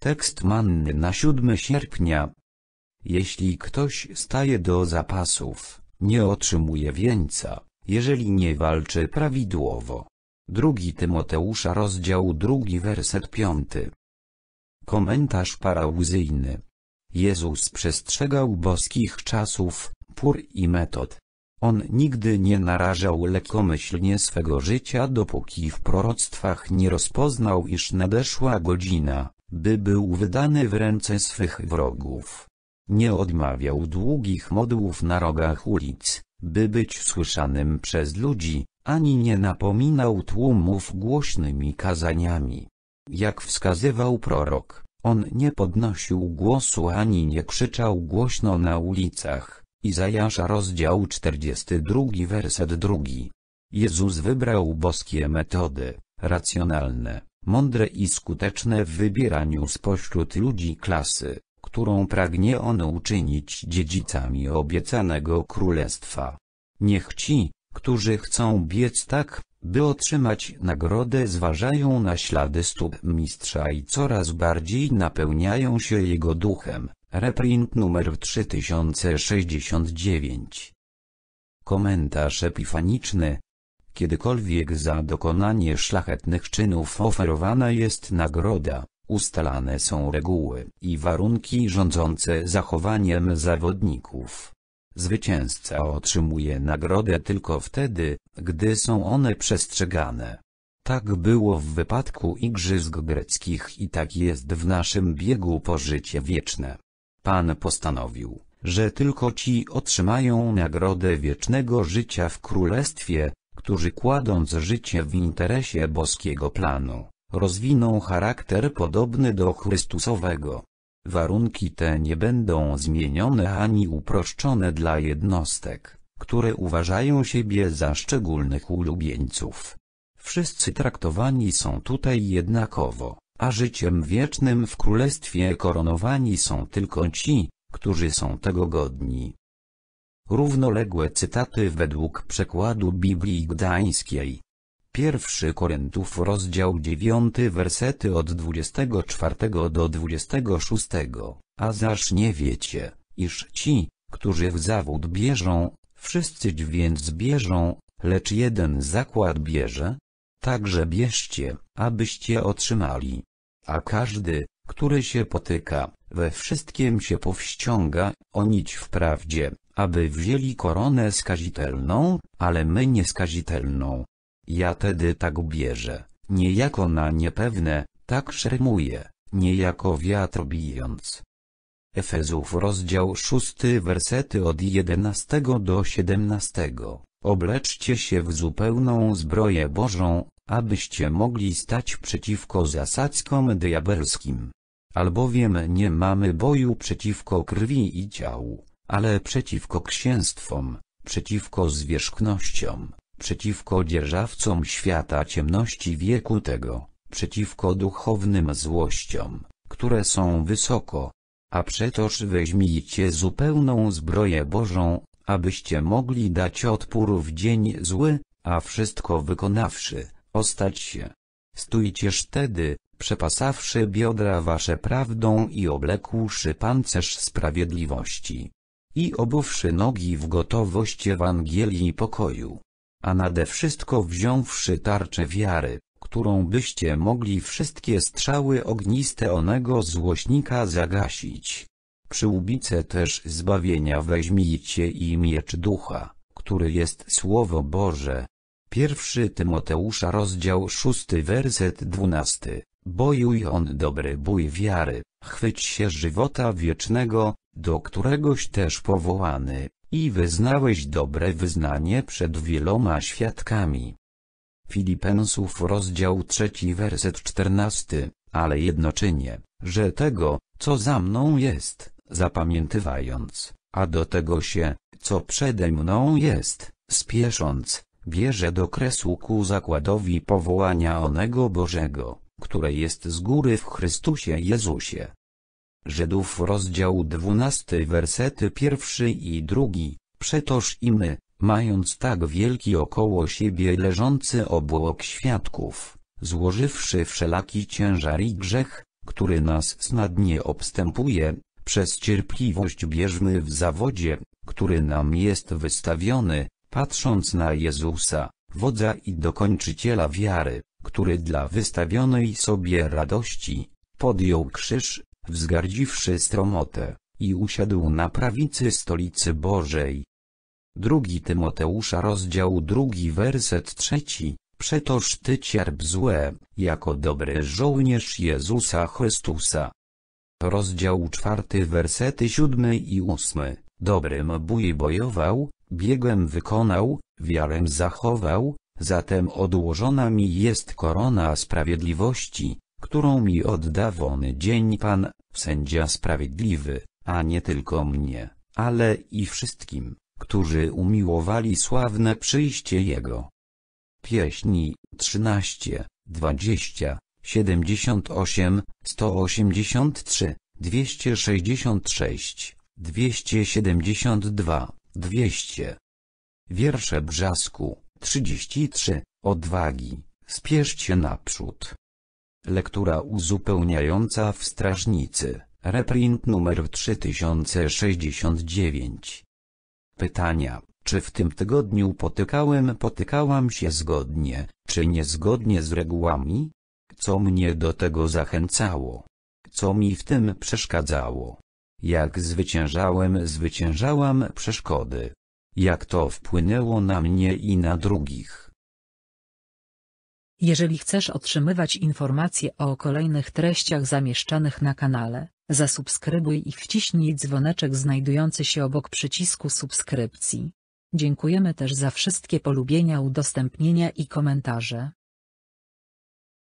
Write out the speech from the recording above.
Tekst manny na 7 sierpnia. Jeśli ktoś staje do zapasów, nie otrzymuje wieńca, jeżeli nie walczy prawidłowo. 2 Tymoteusza rozdział 2 werset 5. Komentarz parałzyjny. Jezus przestrzegał boskich czasów, pór i metod. On nigdy nie narażał lekkomyślnie swego życia dopóki w proroctwach nie rozpoznał iż nadeszła godzina, by był wydany w ręce swych wrogów. Nie odmawiał długich modłów na rogach ulic, by być słyszanym przez ludzi, ani nie napominał tłumów głośnymi kazaniami. Jak wskazywał prorok, on nie podnosił głosu ani nie krzyczał głośno na ulicach. Izajasza rozdział 42 werset 2. Jezus wybrał boskie metody, racjonalne, mądre i skuteczne w wybieraniu spośród ludzi klasy, którą pragnie on uczynić dziedzicami obiecanego królestwa. Niech ci, którzy chcą biec tak, by otrzymać nagrodę zważają na ślady stóp mistrza i coraz bardziej napełniają się jego duchem. Reprint numer 3069 Komentarz epifaniczny Kiedykolwiek za dokonanie szlachetnych czynów oferowana jest nagroda, ustalane są reguły i warunki rządzące zachowaniem zawodników. Zwycięzca otrzymuje nagrodę tylko wtedy, gdy są one przestrzegane. Tak było w wypadku Igrzysk Greckich i tak jest w naszym biegu po życie wieczne. Pan postanowił, że tylko ci otrzymają nagrodę wiecznego życia w Królestwie, którzy kładąc życie w interesie boskiego planu, rozwiną charakter podobny do Chrystusowego. Warunki te nie będą zmienione ani uproszczone dla jednostek, które uważają siebie za szczególnych ulubieńców. Wszyscy traktowani są tutaj jednakowo, a życiem wiecznym w Królestwie koronowani są tylko ci, którzy są tego godni. Równoległe cytaty według przekładu Biblii Gdańskiej. Pierwszy Koryntów rozdział 9 wersety od 24 do 26, a zaż nie wiecie, iż ci, którzy w zawód bierzą, wszyscy więc bierzą, lecz jeden zakład bierze? Także bierzcie, abyście otrzymali. A każdy, który się potyka, we wszystkim się powściąga, o nić wprawdzie, aby wzięli koronę skazitelną, ale my nieskazitelną. Ja tedy tak bierze, niejako na niepewne, tak szermuje, niejako wiatr bijąc. Efezów rozdział 6 wersety od 11 do 17. Obleczcie się w zupełną zbroję Bożą, abyście mogli stać przeciwko zasadzkom diabelskim. Albowiem nie mamy boju przeciwko krwi i ciału, ale przeciwko księstwom, przeciwko zwierzchnościom, przeciwko dzierżawcom świata ciemności wieku tego, przeciwko duchownym złościom, które są wysoko. A przetoż weźmijcie zupełną zbroję Bożą, abyście mogli dać odpór w dzień zły, a wszystko wykonawszy, ostać się. Stójcież tedy, przepasawszy biodra wasze prawdą i oblekłszy pancerz sprawiedliwości i obuwszy nogi w gotowość Ewangelii pokoju. A nade wszystko wziąwszy tarczę wiary, którą byście mogli wszystkie strzały ogniste onego złośnika zagasić. Przy Przyłbice też zbawienia weźmijcie i miecz ducha, który jest Słowo Boże. Pierwszy Tymoteusza rozdział 6 werset 12 Bojuj on dobry bój wiary, chwyć się żywota wiecznego, do któregoś też powołany, i wyznałeś dobre wyznanie przed wieloma świadkami. Filipensów rozdział 3 werset 14, ale jednoczynie, że tego, co za mną jest, zapamiętywając, a do tego się, co przede mną jest, spiesząc, bierze do kresu ku zakładowi powołania onego Bożego które jest z góry w Chrystusie Jezusie. Żydów rozdział 12 wersety pierwszy i drugi, przetoż i my, mając tak wielki około siebie leżący obłok świadków, złożywszy wszelaki ciężar i grzech, który nas snadnie obstępuje, przez cierpliwość bierzmy w zawodzie, który nam jest wystawiony, patrząc na Jezusa, wodza i dokończyciela wiary który dla wystawionej sobie radości, podjął krzyż, wzgardziwszy stromotę, i usiadł na prawicy stolicy Bożej. Drugi Tymoteusza rozdział drugi werset trzeci, przetoż ty cierp złe, jako dobry żołnierz Jezusa Chrystusa. Rozdział czwarty wersety siódmy i ósmy, dobrym bój bojował, biegiem wykonał, wiarem zachował, Zatem odłożona mi jest korona sprawiedliwości, którą mi oddawony dzień Pan, sędzia sprawiedliwy, a nie tylko mnie, ale i wszystkim, którzy umiłowali sławne przyjście Jego. Pieśni 13, 20, 78, 183, 266, 272, 200. Wiersze Brzasku 33. Odwagi, spiesz się naprzód. Lektura uzupełniająca w strażnicy, reprint numer 3069. Pytania, czy w tym tygodniu potykałem potykałam się zgodnie, czy niezgodnie z regułami? Co mnie do tego zachęcało? Co mi w tym przeszkadzało? Jak zwyciężałem zwyciężałam przeszkody? jak to wpłynęło na mnie i na drugich. Jeżeli chcesz otrzymywać informacje o kolejnych treściach zamieszczanych na kanale, zasubskrybuj i wciśnij dzwoneczek znajdujący się obok przycisku subskrypcji. Dziękujemy też za wszystkie polubienia, udostępnienia i komentarze.